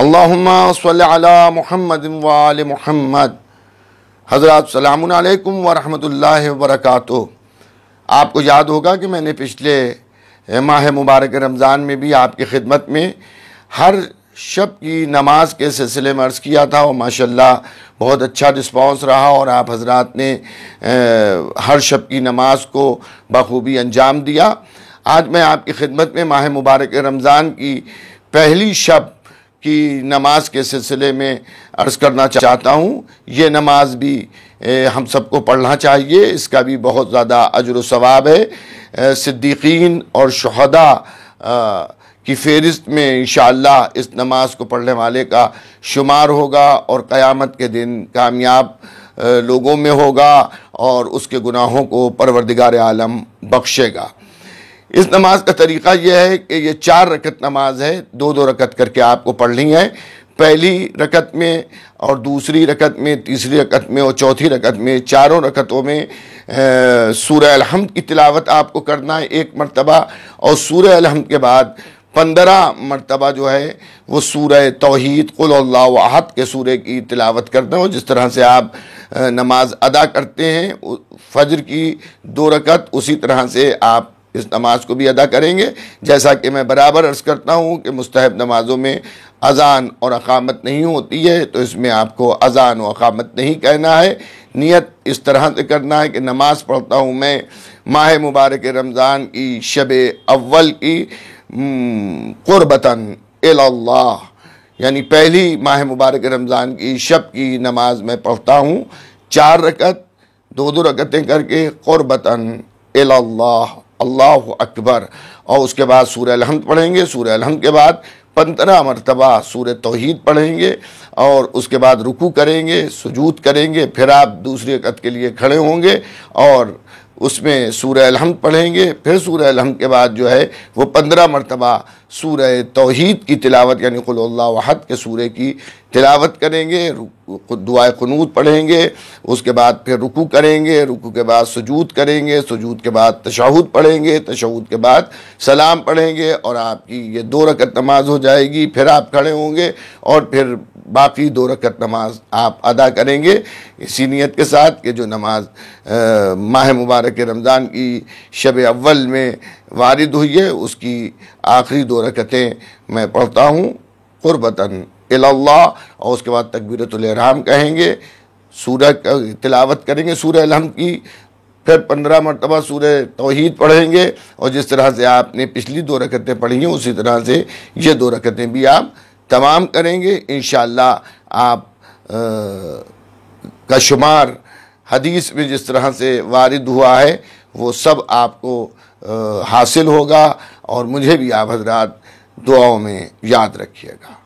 अल्लाहुम्मा मोहम्मद वाल मोहम्मद हज़रत सलाम वरहमतुल्लाहि वबरकातु आपको याद होगा कि मैंने पिछले माह मुबारक रमज़ान में भी आपकी खिदमत में हर शब की नमाज के सिलसिले में अर्ज़ किया था और माशाल्लाह बहुत अच्छा रिस्पॉन्स रहा और आप हजरात ने ए, हर शब की नमाज को बखूबी अंजाम दिया आज मैं आपकी खिदमत में माह मुबारक रमज़ान की पहली शब की नमाज के सिलसिले में अर्ज़ करना चाहता हूँ ये नमाज भी हम सबको पढ़ना चाहिए इसका भी बहुत ज़्यादा अजर सवाब है सिद्दीकीन और शहदा की फहरिस्त में इन इस नमाज को पढ़ने वाले का शुमार होगा और क़यामत के दिन कामयाब लोगों में होगा और उसके गुनाहों को परवरदिगार आलम बख्शेगा इस नमाज का तरीक़ा यह है कि ये चार रकत नमाज है दो दो रकत करके आपको पढ़नी है पहली रकत में और दूसरी रकत में तीसरी रकत में और चौथी रकत में चारों रकतों में सूर्य अलहमद की तिलावत आपको करना है एक मरतबा और सूर्य अलहमद के बाद पंद्रह मरतबा जो है वो सूर्य तोहद कुल्लाहद के सूर्य की तिलावत करते हो जिस तरह से आप नमाज अदा करते हैं फजर की दो रकत उसी तरह से आप इस नमाज को भी अदा करेंगे जैसा कि मैं बराबर अर्ज़ करता हूँ कि मुस्तहब नमाज़ों में अजान और अकामत नहीं होती है तो इसमें आपको अजान और अकामत नहीं कहना है नियत इस तरह से करना है कि नमाज़ पढ़ता हूँ मैं माह मुबारक रमज़ान की शब अव्वल की क़ुरबतन यानी पहली माह मुबारक रमज़ान की शब की नमाज मैं पढ़ता हूँ चार रकत दो दो रकतें करके क़ुरबतन अल्लाह अल्लाह अकबर और उसके बाद सूर्य अलहमद पढ़ेंगे सूर्य अलहमद के बाद पंद्रह मरतबा सूर तोहद पढ़ेंगे और उसके बाद रुकू करेंगे सजूद करेंगे फिर आप दूसरे कद के लिए खड़े होंगे और उसमें सूर अलहम पढ़ेंगे फिर सूर अलहम के बाद जो है वो पंद्रह मरतबा सूर तोहद की तिलावत यानी खुल्लाहद के सूर्य की तिलावत करेंगे दुआ खनूत पढ़ेंगे उसके बाद फिर रुकू करेंगे रुकू के बाद सजूद करेंगे सजूद के बाद तशाहुद पढ़ेंगे तशाहुद के बाद सलाम पढ़ेंगे और आपकी ये दो रकत नमाज हो जाएगी फिर आप खड़े होंगे और फिर बाकी दो रकत नमाज आप अदा करेंगे इसी नीयत के साथ कि जो नमाज आ, माह मुबारक रमज़ान की शब अव्वल में वारद हुई है उसकी आखिरी दो रकतें मैं पढ़ता हूँ क़ुरबता अल्लाह और उसके बाद तकबीरतराम कहेंगे सूरह तिलावत करेंगे सूर्य अलहम की फिर पंद्रह मरतबा सूर्य तोहद पढ़ेंगे और जिस तरह से आपने पिछली दो रकतें पढ़ी हैं उसी तरह से ये दो रकतें भी आप तमाम करेंगे इन आप आ, का शुमार हदीस में जिस तरह से वारिद हुआ है वो सब आपको आ, हासिल होगा और मुझे भी आप हजरात दुआओं में याद रखिएगा